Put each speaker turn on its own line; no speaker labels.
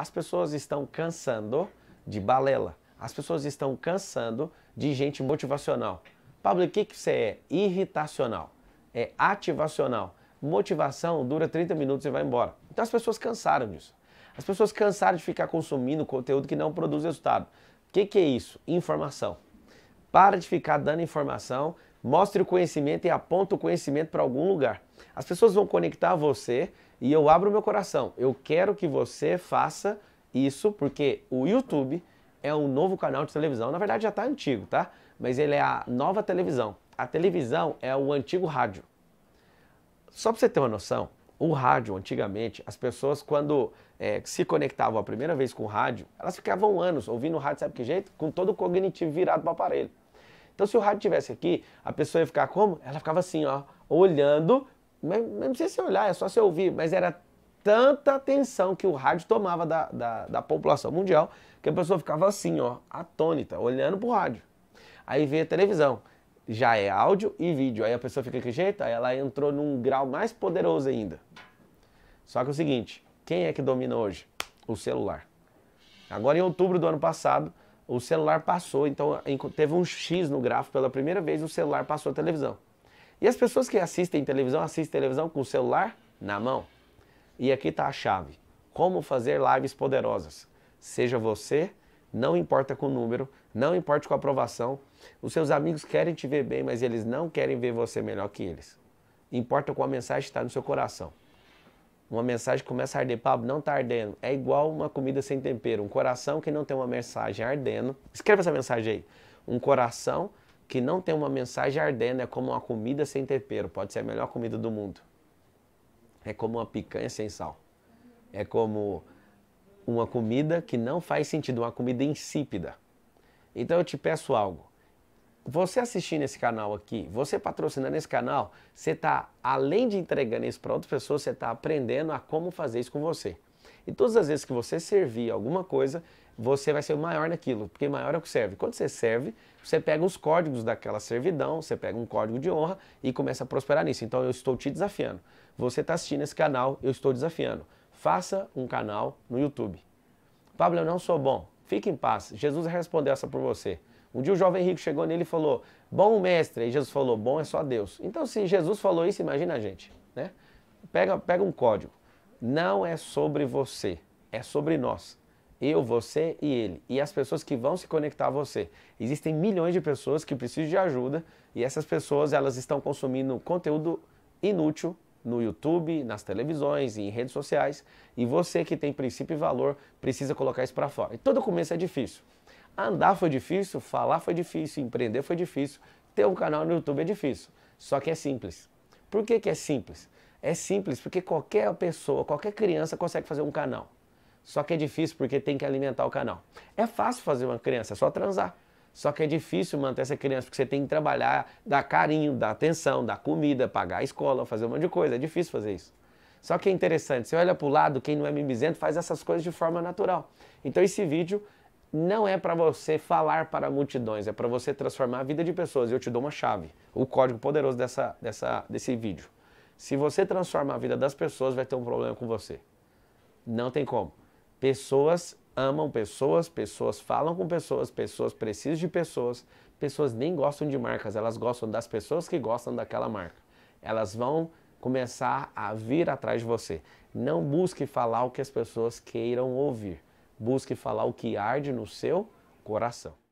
As pessoas estão cansando de balela. As pessoas estão cansando de gente motivacional. Pablo, o que, que você é? Irritacional. É ativacional. Motivação dura 30 minutos e vai embora. Então as pessoas cansaram disso. As pessoas cansaram de ficar consumindo conteúdo que não produz resultado. O que, que é isso? Informação. Para de ficar dando informação, mostre o conhecimento e aponta o conhecimento para algum lugar. As pessoas vão conectar a você e eu abro meu coração. Eu quero que você faça isso porque o YouTube é um novo canal de televisão. Na verdade já está antigo, tá? Mas ele é a nova televisão. A televisão é o antigo rádio. Só para você ter uma noção, o rádio antigamente, as pessoas quando é, se conectavam a primeira vez com o rádio, elas ficavam anos ouvindo o rádio, sabe que jeito? Com todo o cognitivo virado para o aparelho. Então se o rádio tivesse aqui, a pessoa ia ficar como? Ela ficava assim, ó, olhando mas não precisa olhar, é só se ouvir, mas era tanta atenção que o rádio tomava da, da, da, população mundial que a pessoa ficava assim, ó, atônita, olhando pro rádio. Aí veio a televisão, já é áudio e vídeo. Aí a pessoa fica que jeito, aí ela entrou num grau mais poderoso ainda. Só que é o seguinte, quem é que domina hoje? O celular. Agora em outubro do ano passado, o celular passou, então teve um X no gráfico pela primeira vez, o celular passou a televisão. E as pessoas que assistem televisão, assistem televisão com o celular na mão. E aqui está a chave. Como fazer lives poderosas. Seja você, não importa com o número, não importa com a aprovação. Os seus amigos querem te ver bem, mas eles não querem ver você melhor que eles. Importa com a mensagem que está no seu coração. Uma mensagem que começa a arder, Pablo, não está ardendo. É igual uma comida sem tempero. Um coração que não tem uma mensagem ardendo. Escreva essa mensagem aí. Um coração que não tem uma mensagem ardendo é como uma comida sem tempero. Pode ser a melhor comida do mundo. É como uma picanha sem sal. É como uma comida que não faz sentido, uma comida insípida. Então eu te peço algo. Você assistindo esse canal aqui, você patrocinando esse canal, você está, além de entregando isso para outras pessoas, você está aprendendo a como fazer isso com você. E todas as vezes que você servir alguma coisa, você vai ser o maior naquilo, porque maior é o que serve. Quando você serve, você pega os códigos daquela servidão, você pega um código de honra e começa a prosperar nisso. Então eu estou te desafiando. Você está assistindo esse canal, eu estou desafiando. Faça um canal no YouTube. Pablo, eu não sou bom. Fique em paz. Jesus respondeu essa por você. Um dia o jovem rico chegou nele e falou: Bom mestre. E Jesus falou: Bom é só Deus. Então, se Jesus falou isso, imagina a gente. Né? Pega, pega um código. Não é sobre você, é sobre nós. Eu, você e ele. E as pessoas que vão se conectar a você. Existem milhões de pessoas que precisam de ajuda e essas pessoas elas estão consumindo conteúdo inútil no YouTube, nas televisões e em redes sociais. E você que tem princípio e valor precisa colocar isso para fora. E todo começo é difícil. Andar foi difícil, falar foi difícil, empreender foi difícil, ter um canal no YouTube é difícil. Só que é simples. Por que, que é simples? É simples porque qualquer pessoa, qualquer criança consegue fazer um canal. Só que é difícil porque tem que alimentar o canal. É fácil fazer uma criança, é só transar. Só que é difícil manter essa criança, porque você tem que trabalhar, dar carinho, dar atenção, dar comida, pagar a escola, fazer um monte de coisa. É difícil fazer isso. Só que é interessante, você olha para o lado, quem não é mimizento faz essas coisas de forma natural. Então esse vídeo não é para você falar para multidões, é para você transformar a vida de pessoas. Eu te dou uma chave, o código poderoso dessa, dessa, desse vídeo. Se você transformar a vida das pessoas, vai ter um problema com você. Não tem como. Pessoas amam pessoas, pessoas falam com pessoas, pessoas precisam de pessoas. Pessoas nem gostam de marcas, elas gostam das pessoas que gostam daquela marca. Elas vão começar a vir atrás de você. Não busque falar o que as pessoas queiram ouvir. Busque falar o que arde no seu coração.